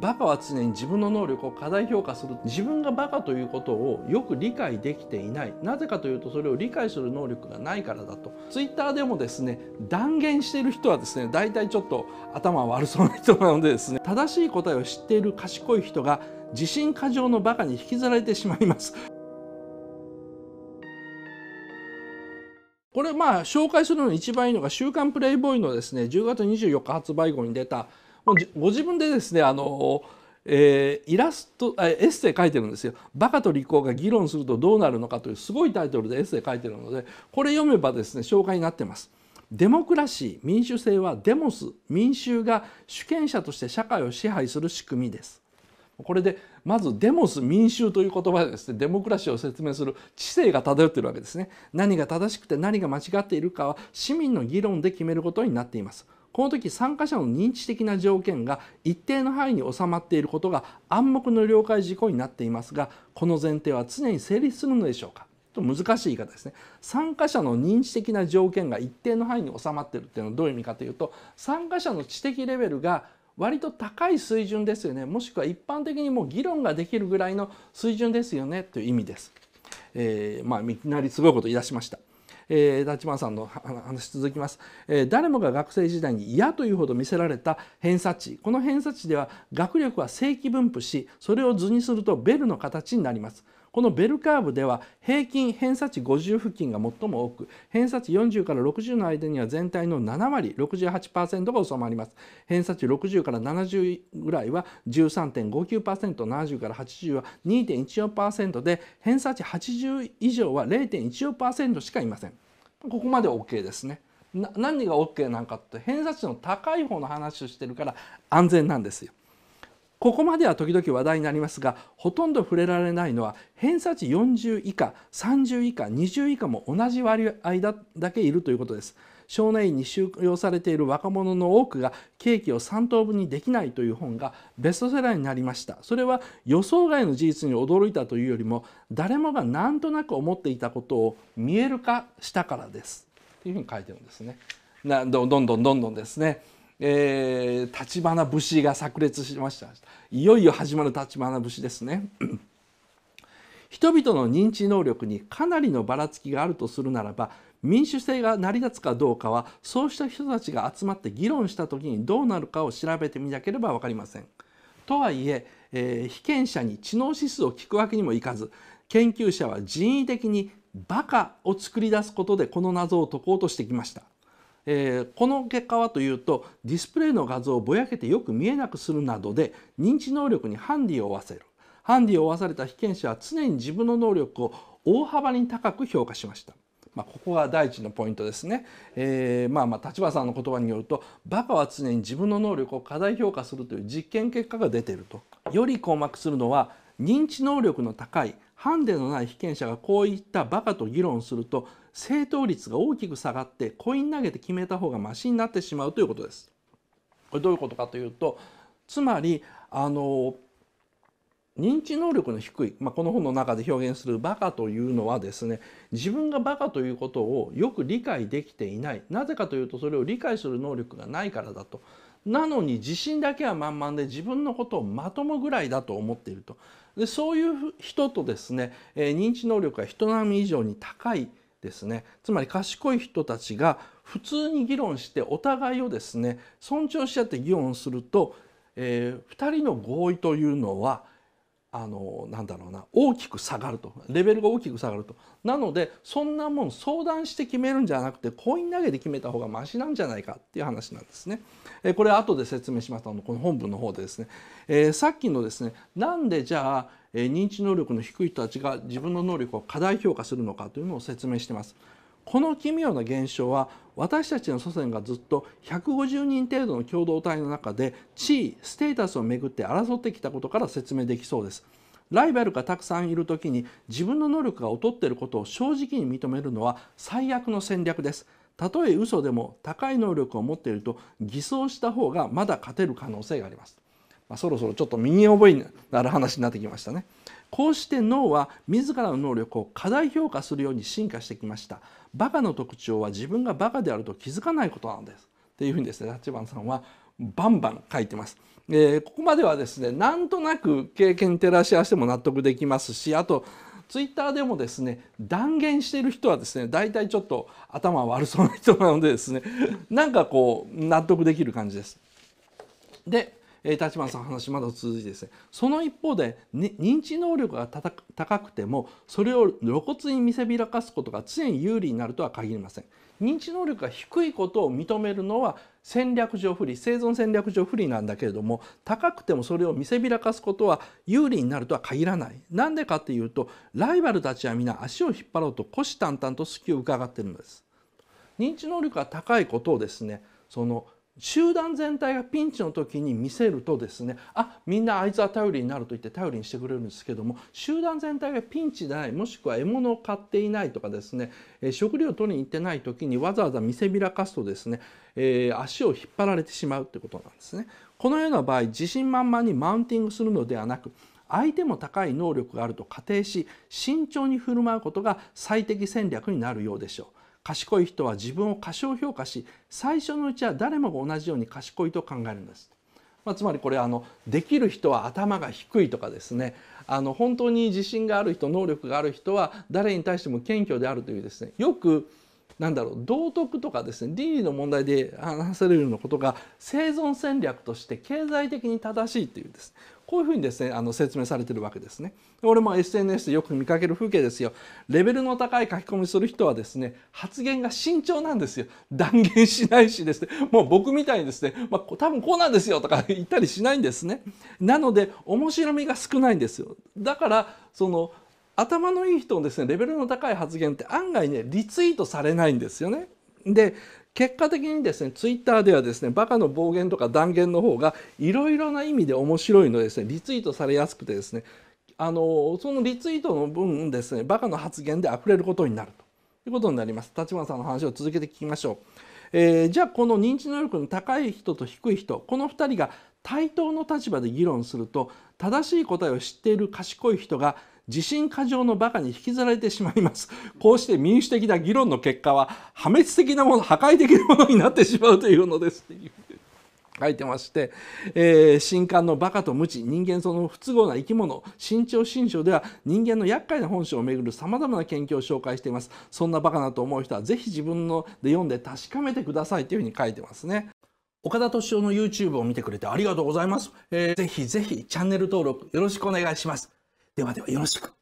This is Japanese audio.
バカは常に自分の能力を過大評価する自分がバカということをよく理解できていないなぜかというとそれを理解する能力がないからだとツイッターでもですね断言している人はですね大体ちょっと頭悪そうな人なのでですね正しい答えを知っている賢い人が自信過剰のバカに引きずられてしまいます。これまあ紹介するのに一番いいのが「週刊プレイボーイ」のですね10月24日発売後に出たもうご自分でですねあの、えー、イラストエッセイ書いてるんですよ「バカと利口が議論するとどうなるのか」というすごいタイトルでエッセイ書いてるのでこれ読めばですね紹介になってます。デモクラシー民主制はデモス民衆が主権者として社会を支配する仕組みです。これでまずデモス民衆という言葉でですねデモクラシーを説明する知性が漂っているわけですね何が正しくて何が間違っているかは市民の議論で決めることになっていますこの時参加者の認知的な条件が一定の範囲に収まっていることが暗黙の了解事項になっていますがこの前提は常に成立するのでしょうかと難しい言い方ですね参加者の認知的な条件が一定の範囲に収まってるっていうのはどういう意味かというと参加者の知的レベルが割と高い水準ですよねもしくは一般的にもう議論ができるぐらいの水準ですよねという意味です。えー、まあ、いきなりすごいこと言い出しました。え立花さんの話続きます、え誰もが学生時代に嫌というほど見せられた偏差値この偏差値では学力は正規分布しそれを図にするとベルの形になりますこのベルカーブでは平均偏差値50付近が最も多く偏差値40から60の間には全体の7割68%が収まります偏差値60から70ぐらいは 13.59%70 から80は2.14%で偏差値80以上は0.14%しかいませんここまで OK ですね何が OK なのかって偏差値の高い方の話をしてるから安全なんですよここまでは時々話題になりますがほとんど触れられないのは偏差値40以下30以下20以下も同じ割合だだけいるということです。少年院に収容されている若者の多くがケーキを3等分にできないという本がベストセラーになりましたそれは予想外の事実に驚いたというよりも誰もがなんとなく思っていたことを見える化したからですというふうに書いてるんですね。どんどんどんどんですね。えー、節が炸裂しましたいよいよ始まる立花節ですね 人々の認知能力にかなりのばらつきがあるとするならば民主制が成り立つかどうかはそうした人たちが集まって議論した時にどうなるかを調べてみなければ分かりません。とはいええー、被験者に知能指数を聞くわけにもいかず研究者は人為的にバカを作り出すことでこの謎を解こうとしてきました。えー、この結果はというとディスプレイの画像をぼやけてよく見えなくするなどで認知能力にハンディを負わせるハンディを負わされた被験者は常に自分の能力を大幅に高く評価しました。まあ、ここが第一のポイントですね、えー、まあまあ立花さんの言葉によるとバカは常に自分の能力を過大評価するという実験結果が出ているとより困惑するのは認知能力の高いハンデのない被験者がこういったバカと議論すると正答率が大きく下がってコイン投げて決めた方がマシになってしまうということです。これどういうことかというとつまりあの認知能力の低い、まあ、この本の中で表現するバカというのはですね自分がバカということをよく理解できていないなぜかというとそれを理解する能力がないからだとなのに自信だけは満々で自分のことをまともぐらいだと思っているとでそういう人とですね、え認知能力が人並み以上に高いですねつまり賢い人たちが普通に議論してお互いをですね尊重し合って議論すると、えー、二人の合意というのはあのなんだろうな大きく下がるとレベルが大きく下がるとなのでそんなもん相談して決めるんじゃなくてコイン投げで決めた方がましなんじゃないかっていう話なんですね。えこれ後で説明しますあのこの本文の方でですね、えー、さっきのですねなんでじゃあ認知能力の低い人たちが自分の能力を過大評価するのかというのを説明しています。この奇妙な現象は私たちの祖先がずっと150人程度の共同体の中で地位ステータスをめぐって争ってきたことから説明できそうです。ライバルがたくさんいるときに自分の能力が劣っていることを正直に認めるのは最悪の戦略です。たとえ嘘でも高い能力を持っていると偽装した方がまだ勝てる可能性があります。まあ、そろそろちょっと身に覚えになる話になってきましたね。こうして脳は自らの能力を過大評価するように進化してきました。バカの特徴は自分がバカであると気づかないことなんです。っていうふうにですね、立花さんはバンバン書いてます。えー、ここまではですね、なんとなく経験照らし合わせても納得できますし、あと、ツイッターでもですね断言している人はですね大体ちょっと頭悪そうな人なのでですねなんかこう納得できる感じです。でえー、立花さんの話まだ続いてですねその一方で、ね、認知能力が高くてもそれを露骨に見せびらかすことが常に有利になるとは限りません。認知能力が低いことを認めるのは戦略上不利生存戦略上不利なんだけれども高くてもそれを見せびらかすことは有利になるとは限らないなんでかっていうとライバルたちは皆足を引っ張ろうと虎視眈々と隙を伺っているんです認知能力が高いことをですねその集団全体がピンチの時に見せるとですねあみんなあいつは頼りになると言って頼りにしてくれるんですけども集団全体がピンチでないもしくは獲物を買っていないとかですね、え食料を取りに行ってない時にわざわざ見せびらかすとですね、えー、足を引っ張られてしまうということなんですね。このような場合自信満々にマウンティングするのではなく相手も高い能力があると仮定し慎重に振る舞うことが最適戦略になるようでしょう。賢い人は自分を過小評価し最初のうちは誰もが同じように賢いと考えるんです。まあ、つまりこれあのできる人は頭が低いとかですねあの本当に自信がある人能力がある人は誰に対しても謙虚であるというですねよくなんだろう道徳とかですね倫理の問題で話されるようなことが生存戦略として経済的に正しいっていうです、こういうふうにですねあの説明されてるわけですね。俺も SNS でよく見かける風景ですよ。レベルの高い書き込みする人はですね発言が慎重なんですよ。断言しないしですねもう僕みたいにですね、まあ、多分こうなんですよとか言ったりしないんですね。なので面白みが少ないんですよ。だからその頭のいい人のですねレベルの高い発言って案外ねリツイートされないんですよね。で結果的にですねツイッターではですねバカの暴言とか断言の方がいろいろな意味で面白いのですねリツイートされやすくてですねあのそのリツイートの分ですねバカの発言で溢れることになるということになります立花さんの話を続けて聞きましょう、えー、じゃあこの認知能力の高い人と低い人この2人が対等の立場で議論すると正しい答えを知っている賢い人が自信過剰のバカに引きずられてしまいます。こうして民主的な議論の結果は破滅的なもの、破壊的なものになってしまうというのです。書いてまして、えー、新刊のバカと無知、人間その不都合な生き物、新潮新書では人間の厄介な本性をめぐる様々な研究を紹介しています。そんなバカなと思う人はぜひ自分ので読んで確かめてくださいというふうに書いてますね。岡田敏夫の YouTube を見てくれてありがとうございます。えー、ぜひぜひチャンネル登録よろしくお願いします。ではではよろしく。